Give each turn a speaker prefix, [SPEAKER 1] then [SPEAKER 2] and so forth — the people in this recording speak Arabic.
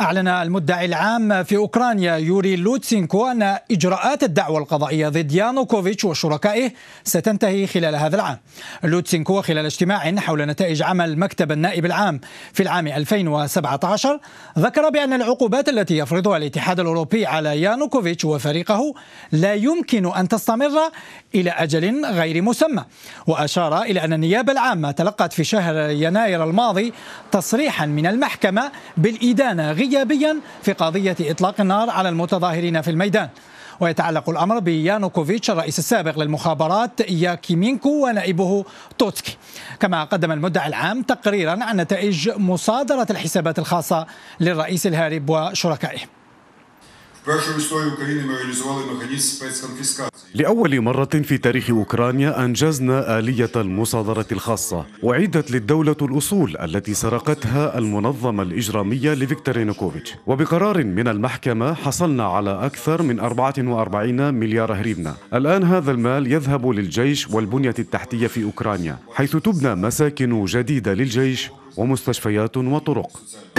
[SPEAKER 1] أعلن المدعي العام في أوكرانيا يوري لوتسينكو أن إجراءات الدعوة القضائية ضد يانوكوفيتش وشركائه ستنتهي خلال هذا العام لوتسينكو خلال اجتماع حول نتائج عمل مكتب النائب العام في العام 2017 ذكر بأن العقوبات التي يفرضها الاتحاد الأوروبي على يانوكوفيتش وفريقه لا يمكن أن تستمر إلى أجل غير مسمى وأشار إلى أن النيابة العامة تلقت في شهر يناير الماضي تصريحا من المحكمة بالإدانة غير إيجابيا في قضية إطلاق النار على المتظاهرين في الميدان ويتعلق الأمر بيانوكوفيتش الرئيس السابق للمخابرات ياكيمينكو ونائبه توتسكي كما قدم المدعي العام تقريرا عن نتائج مصادرة الحسابات الخاصة للرئيس الهارب وشركائه
[SPEAKER 2] لأول مرة في
[SPEAKER 3] تاريخ أوكرانيا أنجزنا آلية المصادرة الخاصة وعيدت للدولة الأصول التي سرقتها المنظمة الإجرامية لفيكتور ينوكوفيتش وبقرار من المحكمة حصلنا على أكثر من 44 مليار هريفنا الآن هذا المال يذهب للجيش والبنية التحتية في أوكرانيا حيث تبنى مساكن جديدة للجيش ومستشفيات وطرق